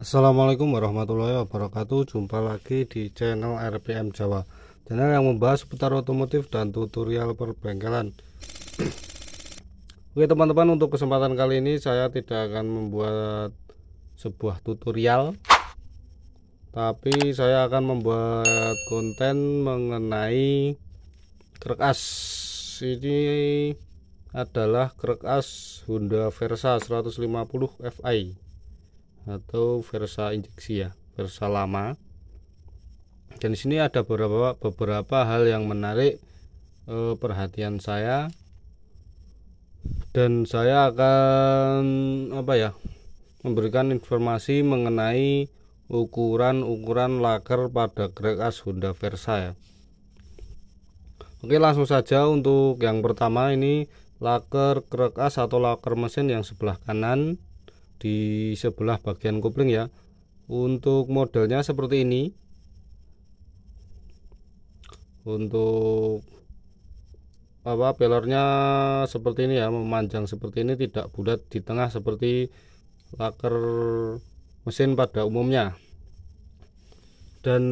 Assalamualaikum warahmatullahi wabarakatuh Jumpa lagi di channel RPM Jawa Channel yang membahas seputar otomotif dan tutorial perbengkelan Oke teman-teman untuk kesempatan kali ini saya tidak akan membuat sebuah tutorial Tapi saya akan membuat konten mengenai Krek Ini adalah krek Honda Versa 150 Fi atau versa injeksi ya versa lama dan di sini ada beberapa beberapa hal yang menarik eh, perhatian saya dan saya akan apa ya memberikan informasi mengenai ukuran-ukuran laker pada Greg As Honda Versa ya. Oke langsung saja untuk yang pertama ini laker Greg atau laker mesin yang sebelah kanan di sebelah bagian kopling ya untuk modelnya seperti ini untuk apa pelernya seperti ini ya memanjang seperti ini tidak bulat di tengah seperti laker mesin pada umumnya dan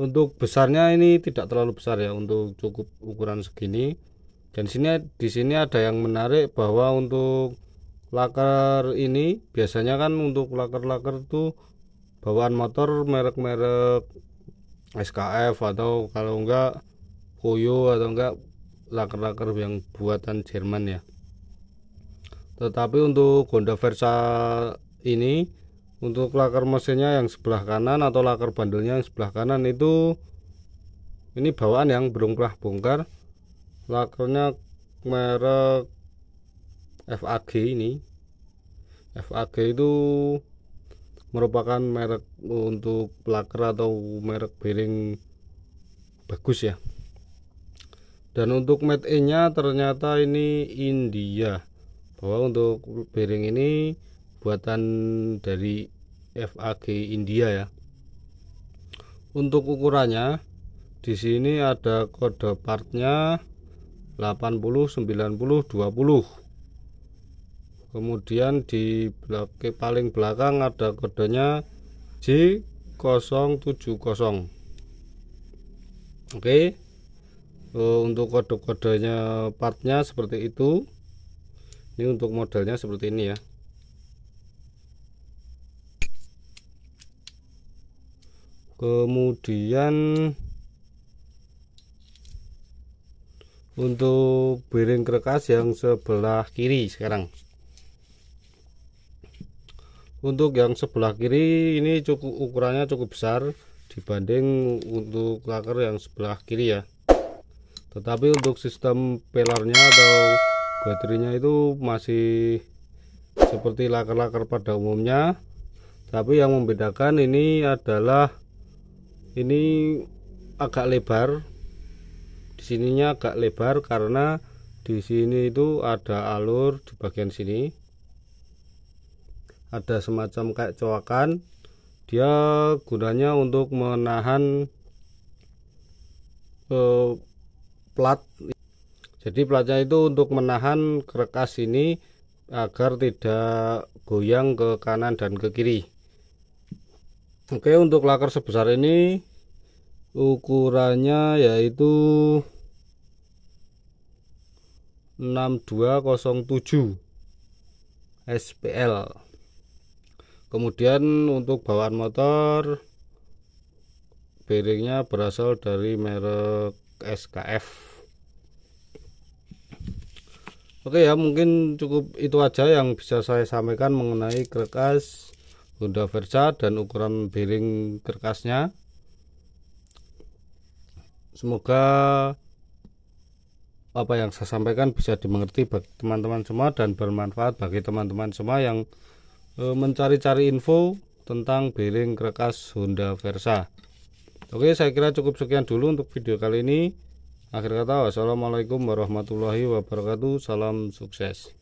untuk besarnya ini tidak terlalu besar ya untuk cukup ukuran segini dan sini di sini ada yang menarik bahwa untuk laker ini biasanya kan untuk laker-laker tuh bawaan motor merek-merek SKF atau kalau enggak Koyo atau enggak laker-laker yang buatan Jerman ya tetapi untuk Honda Versa ini untuk laker mesinnya yang sebelah kanan atau laker bandelnya yang sebelah kanan itu ini bawaan yang belum pernah bongkar lakernya merek FAG ini FAG itu merupakan merek untuk plaker atau merek bearing bagus ya dan untuk made in nya ternyata ini India bahwa untuk bearing ini buatan dari FAG India ya untuk ukurannya di sini ada kode partnya 80 90 20 kemudian di belakang, paling belakang ada kodenya J070 oke eh, untuk kode-kodenya partnya seperti itu ini untuk modelnya seperti ini ya kemudian untuk bearing kerekas yang sebelah kiri sekarang untuk yang sebelah kiri ini cukup ukurannya cukup besar dibanding untuk laker yang sebelah kiri ya tetapi untuk sistem pelarnya atau baterainya itu masih seperti laker-laker pada umumnya tapi yang membedakan ini adalah ini agak lebar di sininya agak lebar karena di sini itu ada alur di bagian sini ada semacam kayak coakan dia gunanya untuk menahan eh, plat jadi platnya itu untuk menahan kerekas ini agar tidak goyang ke kanan dan ke kiri oke untuk laker sebesar ini ukurannya yaitu 6207 SPL kemudian untuk bawaan motor bearingnya berasal dari merek SKF Oke ya mungkin cukup itu aja yang bisa saya sampaikan mengenai kerkas Honda Versa dan ukuran bearing kerkasnya Semoga apa yang saya sampaikan bisa dimengerti bagi teman-teman semua dan bermanfaat bagi teman-teman semua yang E, mencari-cari info tentang bearing krekas Honda Versa. Oke, saya kira cukup sekian dulu untuk video kali ini. Akhir kata, wassalamualaikum warahmatullahi wabarakatuh. Salam sukses.